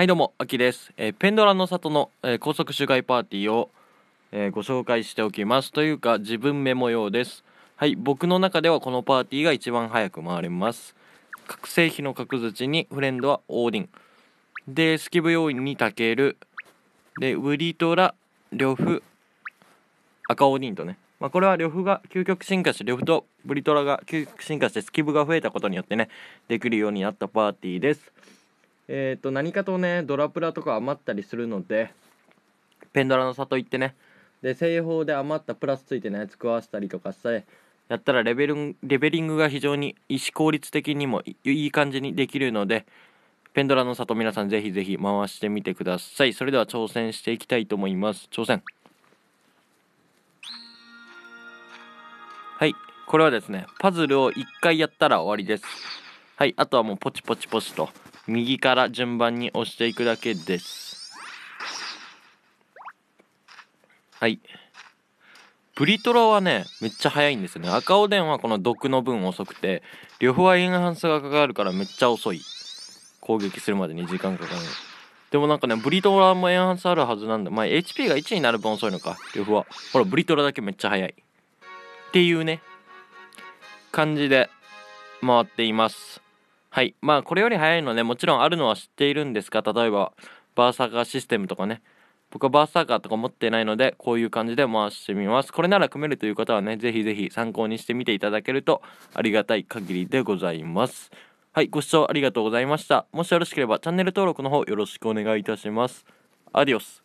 はいどうも、あきです、えー、ペンドラの里の、えー、高速周回パーティーを、えー、ご紹介しておきます。というか、自分メモ用です。はい、僕の中ではこのパーティーが一番早く回れます。覚醒費の格槌にフレンドはオーディン。で、スキブ要員にタケル。で、ウリトラ、呂布、赤オーディンとね。まあ、これは呂布が究極進化して、呂布とブリトラが究極進化して、スキブが増えたことによってね、できるようになったパーティーです。えっ、ー、と何かとねドラプラとか余ったりするのでペンドラの里行ってねで製法で余ったプラスついてねやつ食わせたりとかさえやったらレベルレベリングが非常に意思効率的にもいい感じにできるのでペンドラの里皆さんぜひぜひ回してみてくださいそれでは挑戦していきたいと思います挑戦はいこれはですねパズルを1回やったら終わりですはいあとはもうポチポチポチと右から順番に押していくだけですはいプリトラはねめっちゃ早いんですよね赤おでんはこの毒の分遅くて両方はインハンスがかかるからめっちゃ遅い攻撃するまでに時間かかるでもなんかねブリトラもエンハンスあるはずなんでまあ HP が1になる分遅いのか両方はほらブリトラだけめっちゃ早いっていうね感じで回っていますはい。まあ、これより早いのね、もちろんあるのは知っているんですが、例えば、バーサーカーシステムとかね。僕はバーサーカーとか持ってないので、こういう感じで回してみます。これなら組めるという方はね、ぜひぜひ参考にしてみていただけるとありがたい限りでございます。はい、ご視聴ありがとうございました。もしよろしければチャンネル登録の方よろしくお願いいたします。アディオス。